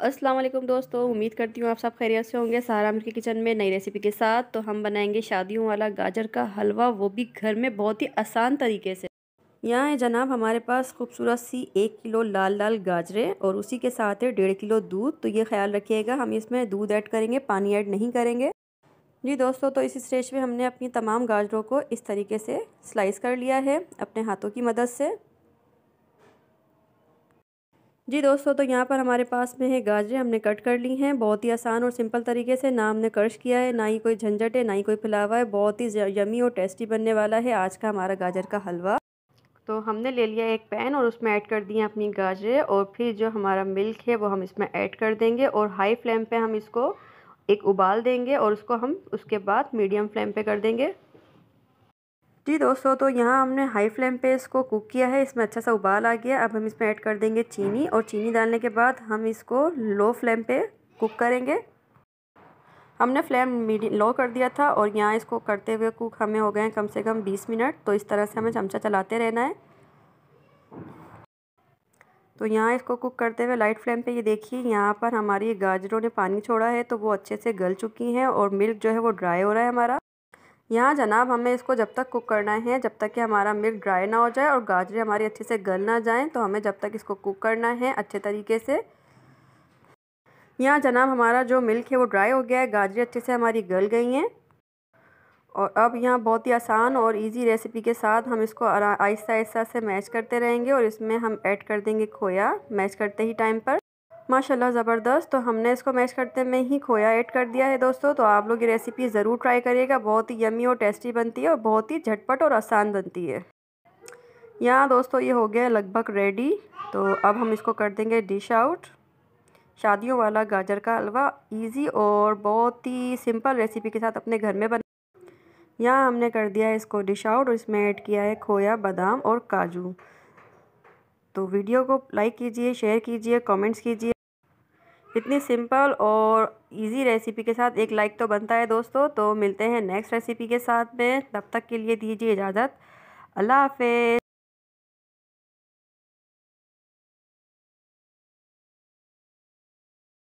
अस्सलाम वालेकुम दोस्तों उम्मीद करती हूँ आप सब खैरियत से होंगे सहारा मिर्च के किचन में नई रेसिपी के साथ तो हम बनाएंगे शादियों वाला गाजर का हलवा वो भी घर में बहुत ही आसान तरीके से यहाँ है जनाब हमारे पास खूबसूरत सी एक किलो लाल लाल गाजरें और उसी के साथ है डेढ़ किलो दूध तो ये ख्याल रखिएगा हम इसमें दूध ऐड करेंगे पानी ऐड नहीं करेंगे जी दोस्तों तो इस स्टेज में हमने अपनी तमाम गाजरों को इस तरीके से स्लाइस कर लिया है अपने हाथों की मदद से जी दोस्तों तो यहाँ पर हमारे पास में है गाजरें हमने कट कर ली हैं बहुत ही आसान और सिंपल तरीके से ना हमने कर्श किया है ना ही कोई झंझट है ना ही कोई फुलावा है बहुत ही यमी और टेस्टी बनने वाला है आज का हमारा गाजर का हलवा तो हमने ले लिया एक पैन और उसमें ऐड कर दिए अपनी गाजरें और फिर जो हमारा मिल्क है वो हम इसमें ऐड कर देंगे और हाई फ्लेम पर हम इसको एक उबाल देंगे और उसको हम उसके बाद मीडियम फ्लेम पर कर देंगे जी दोस्तों तो यहाँ हमने हाई फ्लेम पे इसको कुक किया है इसमें अच्छा सा उबाल आ गया अब हम इसमें ऐड कर देंगे चीनी और चीनी डालने के बाद हम इसको लो फ्लेम पे कुक करेंगे हमने फ्लेम मीडियम लो कर दिया था और यहाँ इसको करते हुए कुक हमें हो गए कम से कम 20 मिनट तो इस तरह से हमें चमचा चलाते रहना है तो यहाँ इसको कुक करते हुए लाइट फ्लेम पे ये देखिए यहाँ पर हमारी गाजरों ने पानी छोड़ा है तो वो अच्छे से गल चुकी हैं और मिल्क जो है वो ड्राई हो रहा है हमारा यहाँ जनाब हमें इसको जब तक कुक करना है जब तक कि हमारा मिर्च ड्राई ना हो जाए और गाजरें हमारी अच्छे से गल ना जाएँ तो हमें जब तक इसको कुक करना है अच्छे तरीके से यहाँ जनाब हमारा जो मिल्क है वो ड्राई हो गया है गाजरें अच्छे से हमारी गल गई हैं और अब यहाँ बहुत ही आसान और इजी रेसिपी के साथ हम इसको आहिस्ता आहिस्ता से मैच करते रहेंगे और इसमें हम ऐड कर देंगे खोया मैच करते ही टाइम पर माशाल्लाह ज़बरदस्त तो हमने इसको मैश करते में ही खोया ऐड कर दिया है दोस्तों तो आप लोग ये रेसिपी ज़रूर ट्राई करिएगा बहुत ही यमी और टेस्टी बनती है और बहुत ही झटपट और आसान बनती है यहाँ दोस्तों ये हो गया लगभग रेडी तो अब हम इसको कर देंगे डिश आउट शादियों वाला गाजर का हलवा ईजी और बहुत ही सिंपल रेसिपी के साथ अपने घर में बना यहाँ हमने कर दिया है इसको डिश आउट और इसमें ऐड किया है खोया बादाम और काजू तो वीडियो को लाइक कीजिए शेयर कीजिए कमेंट्स कीजिए इतनी सिंपल और इजी रेसिपी के साथ एक लाइक तो बनता है दोस्तों तो मिलते हैं नेक्स्ट रेसिपी के साथ में तब तक के लिए दीजिए इजाज़त अल्लाह हाफ